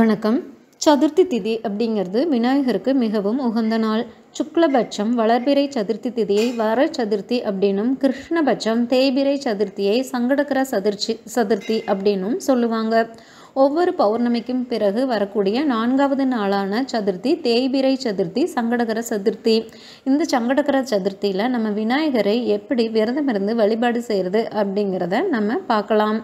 வணக்கம் சதுர்த்தி திதி அப்படிங்கிறது விநாயகருக்கு மிகவும் உகந்த நாள் சுக்லபட்சம் வளர்பிறை சதுர்த்தி திதியை வர சதுர்த்தி அப்படின்னும் கிருஷ்ணபட்சம் தேய்பிறை சதுர்த்தியை சங்கடகர சதுர்ச்சி சதுர்த்தி அப்படின்னும் சொல்லுவாங்க ஒவ்வொரு பௌர்ணமிக்கும் பிறகு வரக்கூடிய நான்காவது நாளான சதுர்த்தி தேய்பிரை சதுர்த்தி சங்கடகர சதுர்த்தி இந்த சங்கடகர சதுர்த்தியில் நம்ம விநாயகரை எப்படி விரதமிருந்து வழிபாடு செய்கிறது அப்படிங்கிறத நம்ம பார்க்கலாம்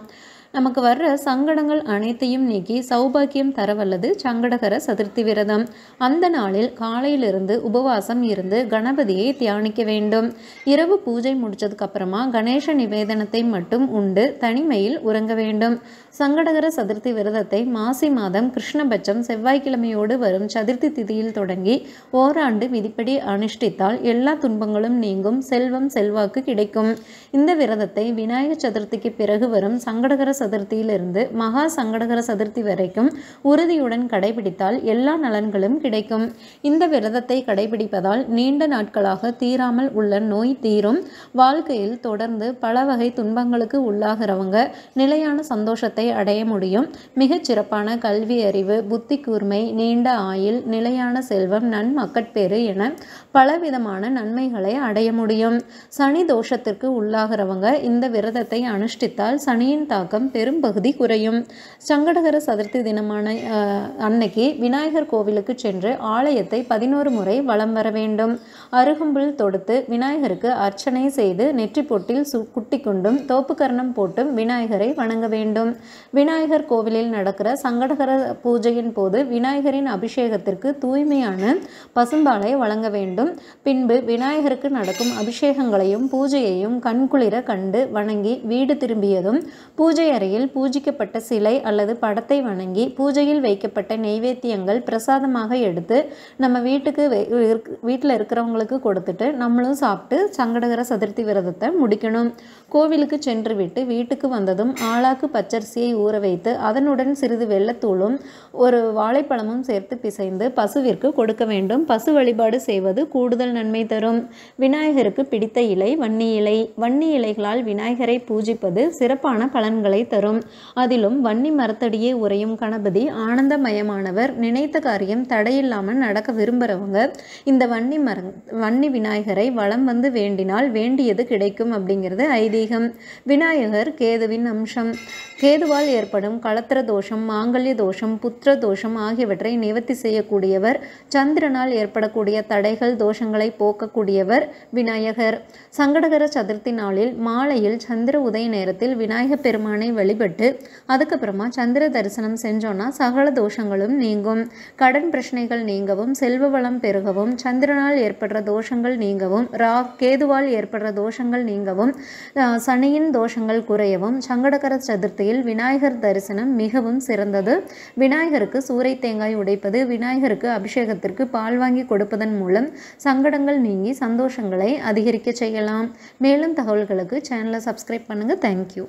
நமக்கு வர்ற சங்கடங்கள் அனைத்தையும் நீக்கி சௌபாக்கியம் தரவல்லது சங்கடகர சதுர்த்தி விரதம் அந்த நாளில் காலையிலிருந்து உபவாசம் இருந்து கணபதியை தியானிக்க வேண்டும் இரவு பூஜை முடிச்சதுக்கு அப்புறமா கணேச நிவேதனத்தை மட்டும் உண்டு தனிமையில் உறங்க வேண்டும் சங்கடகர சதுர்த்தி விரதத்தை மாசி மாதம் கிருஷ்ணபட்சம் செவ்வாய்க்கிழமையோடு வரும் சதுர்த்தி திதியில் தொடங்கி ஓராண்டு விதிப்படி அனுஷ்டித்தால் எல்லா துன்பங்களும் நீங்கும் செல்வம் செல்வாக்கு கிடைக்கும் இந்த விரதத்தை விநாயகர் சதுர்த்திக்கு பிறகு வரும் சங்கடகர சதுர்த்தியிலிருந்து மகா சங்கடகர சதுர்த்தி வரைக்கும் உறுதியுடன் கடைபிடித்தால் எல்லா நலன்களும் கிடைக்கும் இந்த விரதத்தை கடைபிடிப்பதால் நீண்ட நாட்களாக தீராமல் உள்ள நோய் தீரும் வாழ்க்கையில் தொடர்ந்து பல வகை துன்பங்களுக்கு உள்ளாகிறவங்க நிலையான சந்தோஷத்தை அடைய முடியும் மிகச் சிறப்பான கல்வி அறிவு புத்தி கூர்மை நீண்ட ஆயுள் நிலையான செல்வம் நன்மக்கட்பேறு என பலவிதமான நன்மைகளை அடைய முடியும் சனி தோஷத்திற்கு உள்ளாகிறவங்க இந்த விரதத்தை அனுஷ்டித்தால் சனியின் தாக்கம் பெரும்பகுதி குறையும் சங்கடகர சதுர்த்தி தினமான அன்னைக்கு விநாயகர் கோவிலுக்கு சென்று ஆலயத்தை பதினோரு முறை வளம் வர வேண்டும் அருகம்புல் தொடுத்து விநாயகருக்கு அர்ச்சனை செய்து நெற்றி போட்டில் குட்டி கொண்டும் தோப்புக்கரணம் போட்டும் விநாயகரை வணங்க வேண்டும் விநாயகர் கோவிலில் நடக்கிற சங்கடகர பூஜையின் போது விநாயகரின் அபிஷேகத்திற்கு தூய்மையான பசும்பாலை வழங்க வேண்டும் பின்பு விநாயகருக்கு நடக்கும் அபிஷேகங்களையும் பூஜையையும் கண்குளிர கண்டு வணங்கி வீடு திரும்பியதும் பூஜை அறையில் பூஜிக்கப்பட்ட சிலை அல்லது படத்தை வணங்கி பூஜையில் வைக்கப்பட்ட நெய்வேத்தியங்கள் பிரசாதமாக எடுத்து நம்ம வீட்டுக்கு வீட்டில் இருக்கிறவங்களுக்கு கொடுத்துட்டு நம்மளும் சாப்பிட்டு சங்கடகர சதுர்த்தி விரதத்தை முடிக்கணும் கோவிலுக்கு சென்று விட்டு வீட்டுக்கு வந்ததும் ஆளாக்கு பச்சரிசியை ஊற வைத்து அதனுடன் சிறிது வெள்ளத்தூளும் ஒரு வாழைப்பழமும் சேர்த்து பிசைந்து பசுவிற்கு கொடுக்க வேண்டும் பசு வழிபாடு செய்வது கூடுதல் நன்மை தரும் விநாயகருக்கு பிடித்த இலை வன்னி இலை வன்னி இலைகளால் விநாயகரை பூஜிப்பது சிறப்பான பலன்களை தரும் அதிலும் வன்னி மரத்தடியே உரையும் கணபதி ஆனந்தமயமானவர் நினைத்த காரியம் தடையில்லாமல் நடக்க விரும்புகிறவங்க இந்த வன்னி மர வன்னி விநாயகரை வளம் வந்து வேண்டினால் வேண்டியது கிடைக்கும் அப்படிங்கிறது ஐதீகம் விநாயகர் கேதுவின் அம்சம் கேதுவால் ஏற்படும் களத்திர தோஷம் மாங்கல்ய தோஷம் புத்திர தோஷம் ஆகியவற்றை நிவர்த்தி செய்யக்கூடியவர் சந்திரனால் ஏற்படக்கூடிய தடைகள் தோஷங்களை போக்கக்கூடியவர் விநாயகர் சங்கடகர சதுர்த்தி நாளில் மாலையில் சந்திர உதய நேரத்தில் விநாயகப் பெருமானை வெளிப்பட்டு அதுக்கப்புறமா சந்திர தரிசனம் செஞ்சோன்னா சகல தோஷங்களும் நீங்கும் கடன் பிரச்சனைகள் நீங்கவும் செல்வ வளம் பெருகவும் சந்திரனால் ஏற்படுற தோஷங்கள் நீங்கவும் ரா கேதுவால் ஏற்படுற தோஷங்கள் நீங்கவும் சனியின் தோஷங்கள் குறையவும் சங்கடகர சதுர்த்தியில் விநாயகர் தரிசனம் மிகவும் சிறந்தது விநாயகருக்கு சூறை தேங்காய் உடைப்பது விநாயகருக்கு அபிஷேகத்திற்கு பால் வாங்கி கொடுப்பதன் மூலம் சங்கடங்கள் நீங்கி சந்தோஷங்களை அதிகரிக்க செய்யலாம் மேலும் தகவல்களுக்கு சேனலை சப்ஸ்கிரைப் பண்ணுங்கள் தேங்க்யூ